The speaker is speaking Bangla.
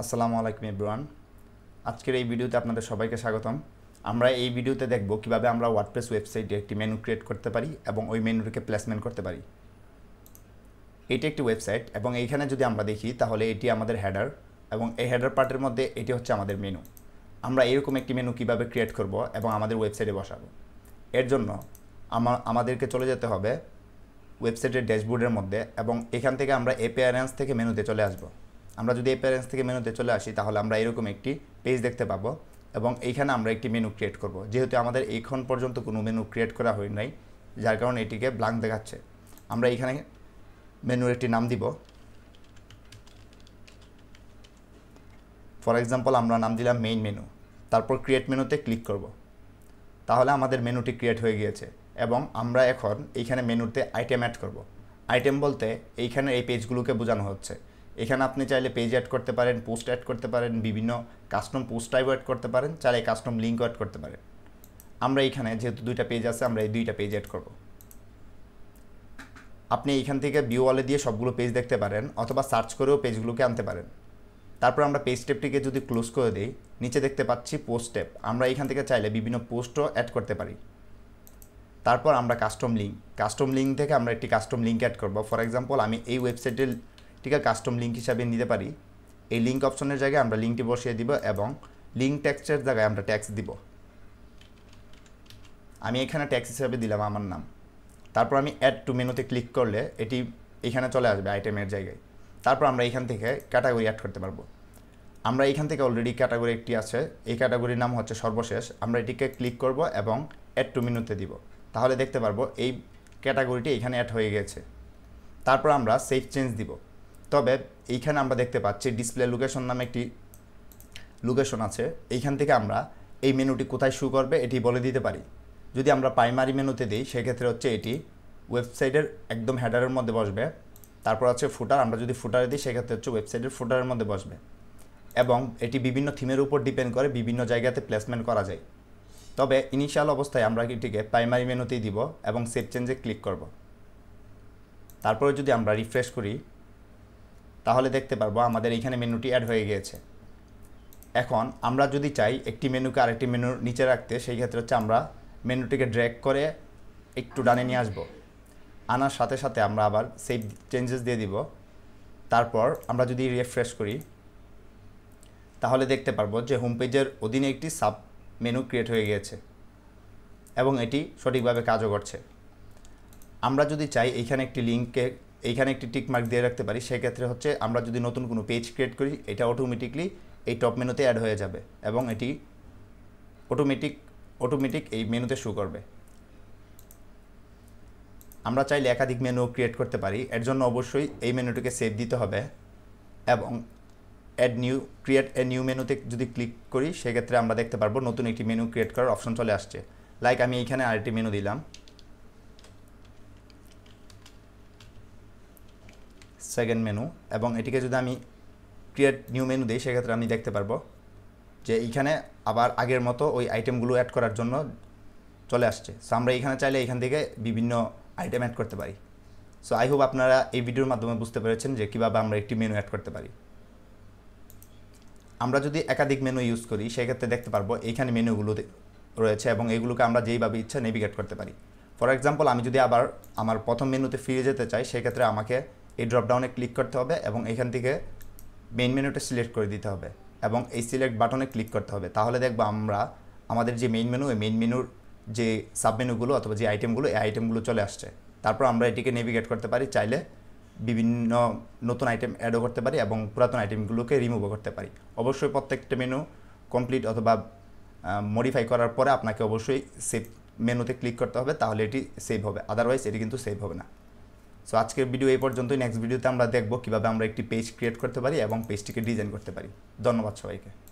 আসসালামু আলাইকুম এব্রান আজকের এই ভিডিওতে আপনাদের সবাইকে স্বাগতম আমরা এই ভিডিওতে দেখব কিভাবে আমরা ওয়ার্ডপ্রেস ওয়েবসাইটে একটি মেনু ক্রিয়েট করতে পারি এবং ওই মেনুটিকে প্লেসমেন্ট করতে পারি এটি একটি ওয়েবসাইট এবং এইখানে যদি আমরা দেখি তাহলে এটি আমাদের হেডার এবং এই হেডার পার্টের মধ্যে এটি হচ্ছে আমাদের মেনু আমরা এরকম একটি মেনু কিভাবে ক্রিয়েট করব এবং আমাদের ওয়েবসাইটে বসাবো এর জন্য আমাদেরকে চলে যেতে হবে ওয়েবসাইটের ড্যাশবোর্ডের মধ্যে এবং এখান থেকে আমরা এপিয়ারেন্স থেকে মেনুতে চলে আসবো আমরা যদি এই প্যারেন্টস থেকে মেনুতে চলে আসি তাহলে আমরা এরকম একটি পেজ দেখতে পাবো এবং এইখানে আমরা একটি মেনু ক্রিয়েট করব যেহেতু আমাদের এখন পর্যন্ত কোনো মেনু ক্রিয়েট করা হয় নাই যার কারণে এটিকে ব্লাঙ্ক দেখাচ্ছে আমরা এইখানে মেনুর একটি নাম দিব ফর এক্সাম্পল আমরা নাম দিলাম মেইন মেনু তারপর ক্রিয়েট মেনুতে ক্লিক করব তাহলে আমাদের মেনুটি ক্রিয়েট হয়ে গিয়েছে এবং আমরা এখন এইখানে মেনুতে আইটেম অ্যাড করব আইটেম বলতে এইখানে এই পেজগুলোকে বোঝানো হচ্ছে এখানে আপনি চাইলে পেজ অ্যাড করতে পারেন পোস্ট অ্যাড করতে পারেন বিভিন্ন কাস্টম পোস্ট টাইপ অ্যাড করতে পারেন চাইলে কাস্টম লিঙ্ক অ্যাড করতে পারেন আমরা এখানে যেহেতু দুইটা পেজ আছে আমরা এই দুইটা পেজ অ্যাড করব আপনি এখান থেকে বিউ ওয়ালে দিয়ে সবগুলো পেজ দেখতে পারেন অথবা সার্চ করেও পেজগুলোকে আনতে পারেন তারপর আমরা পেজ স্টেপটিকে যদি ক্লোজ করে দিই নিচে দেখতে পাচ্ছি পোস্ট স্টেপ আমরা এখান থেকে চাইলে বিভিন্ন পোস্টও অ্যাড করতে পারি তারপর আমরা কাস্টম লিঙ্ক কাস্টম লিঙ্ক থেকে আমরা একটি কাস্টম লিঙ্ক অ্যাড করব ফর এক্সাম্পল আমি এই ওয়েবসাইটে ঠিক আছে কাস্টম লিঙ্ক হিসাবে নিতে পারি এই লিঙ্ক অপশনের জায়গায় আমরা লিঙ্কটি বসিয়ে দিব এবং লিঙ্ক ট্যাক্সের জায়গায় আমরা ট্যাক্স দিব আমি এখানে ট্যাক্স হিসাবে দিলাম আমার নাম তারপর আমি অ্যাড টু মেনুতে ক্লিক করলে এটি এখানে চলে আসবে আইটেমের জায়গায় তারপর আমরা এখান থেকে ক্যাটাগরি অ্যাড করতে পারবো আমরা এখান থেকে অলরেডি ক্যাটাগরি একটি আছে এই ক্যাটাগরির নাম হচ্ছে সর্বশেষ আমরা এটিকে ক্লিক করব এবং অ্যাড টু মেনুতে দিব তাহলে দেখতে পারবো এই ক্যাটাগরিটি এখানে অ্যাড হয়ে গেছে তারপর আমরা সেফ চেঞ্জ দিব তবে এইখানে আমরা দেখতে পাচ্ছি ডিসপ্লে লোকেশন নামে একটি লোকেশন আছে এইখান থেকে আমরা এই মেনুটি কোথায় শু করবে এটি বলে দিতে পারি যদি আমরা প্রাইমারি মেনুতে দিই সেক্ষেত্রে হচ্ছে এটি ওয়েবসাইটের একদম হ্যাডারের মধ্যে বসবে তারপর আছে ফুটার আমরা যদি ফুটারে দিই সেক্ষেত্রে হচ্ছে ওয়েবসাইটের ফুটারের মধ্যে বসবে এবং এটি বিভিন্ন থিমের উপর ডিপেন্ড করে বিভিন্ন জায়গাতে প্লেসমেন্ট করা যায় তবে ইনিশিয়াল অবস্থায় আমরা এটিকে প্রাইমারি মেনুতেই দিব এবং সেভ চেঞ্জে ক্লিক করব তারপরে যদি আমরা রিফ্রেশ করি তাহলে দেখতে পারবো আমাদের এইখানে মেনুটি অ্যাড হয়ে গিয়েছে এখন আমরা যদি চাই একটি মেনুকে আরেকটি মেনুর নিচে রাখতে সেই ক্ষেত্রে হচ্ছে আমরা মেনুটিকে ড্র্যাগ করে একটু ডানে নিয়ে আসব আনার সাথে সাথে আমরা আবার সেভ চেঞ্জেস দিয়ে দিব তারপর আমরা যদি রিফ্রেশ করি তাহলে দেখতে পারবো যে হোম পেজের অধীনে একটি সাব মেনু ক্রিয়েট হয়ে গিয়েছে এবং এটি সঠিকভাবে কাজও করছে আমরা যদি চাই এইখানে একটি লিঙ্ককে এইখানে একটি টিক মার্ক দিয়ে রাখতে পারি সেক্ষেত্রে হচ্ছে আমরা যদি নতুন কোনো পেজ ক্রিয়েট করি এটা অটোমেটিকলি এই টপ মেনুতে অ্যাড হয়ে যাবে এবং এটি অটোমেটিক অটোমেটিক এই মেনুতে শো করবে আমরা চাইলে একাধিক মেনু ক্রিয়েট করতে পারি এর জন্য অবশ্যই এই মেনুটিকে সেভ দিতে হবে এবং add new create a new মেনুতে যদি ক্লিক করি সেক্ষেত্রে আমরা দেখতে পারবো নতুন একটি মেনু ক্রিয়েট করার অপশন চলে আসছে লাইক আমি এইখানে আরেকটি মেনু দিলাম সেকেন্ড মেনু এবং এটিকে যদি আমি ক্রিয়েট নিউ মেনু দিই সেক্ষেত্রে আমি দেখতে পারবো যে এইখানে আবার আগের মতো ওই আইটেমগুলো অ্যাড করার জন্য চলে আসছে সো আমরা এখানে চাইলে এখান থেকে বিভিন্ন আইটেম অ্যাড করতে পারি সো আই হোপ আপনারা এই ভিডিওর মাধ্যমে বুঝতে পেরেছেন যে কীভাবে আমরা একটি মেনু অ্যাড করতে পারি আমরা যদি একাধিক মেনু ইউজ করি সেক্ষেত্রে দেখতে পারবো এইখানে মেনুগুলো রয়েছে এবং এগুলোকে আমরা যেইভাবে ইচ্ছা নেভিগেট করতে পারি ফর এক্সাম্পল আমি যদি আবার আমার প্রথম মেনুতে ফিরে যেতে চাই সেক্ষেত্রে আমাকে এই ড্রপডাউনে ক্লিক করতে হবে এবং এখান থেকে মেন মেনুটা সিলেক্ট করে দিতে হবে এবং এই সিলেক্ট বাটনে ক্লিক করতে হবে তাহলে দেখবো আমরা আমাদের যে মেন মেনু এই মেন মেনুর যে সাবমেনুগুলো অথবা যে আইটেমগুলো এই আইটেমগুলো চলে আসছে তারপর আমরা এটিকে নেভিগেট করতে পারি চাইলে বিভিন্ন নতুন আইটেম অ্যাডও করতে পারি এবং পুরাতন আইটেমগুলোকে রিমুভও করতে পারি অবশ্যই প্রত্যেকটা মেনু কমপ্লিট অথবা মডিফাই করার পরে আপনাকে অবশ্যই সেভ মেনুতে ক্লিক করতে হবে তাহলে এটি সেভ হবে আদারওয়াইজ এটি কিন্তু সেভ হবে না সো আজকের ভিডিও এই পর্যন্তই নেক্সট ভিডিওতে আমরা দেখব কীভাবে আমরা একটি পেজ ক্রিয়েট করতে পারি এবং পেজটিকে ডিজাইন করতে পারি ধন্যবাদ সবাইকে